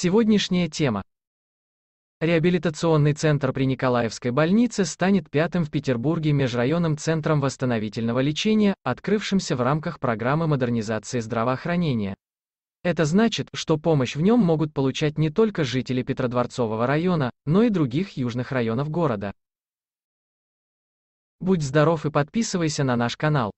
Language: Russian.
Сегодняшняя тема. Реабилитационный центр при Николаевской больнице станет пятым в Петербурге межрайонным центром восстановительного лечения, открывшимся в рамках программы модернизации здравоохранения. Это значит, что помощь в нем могут получать не только жители Петродворцового района, но и других южных районов города. Будь здоров и подписывайся на наш канал.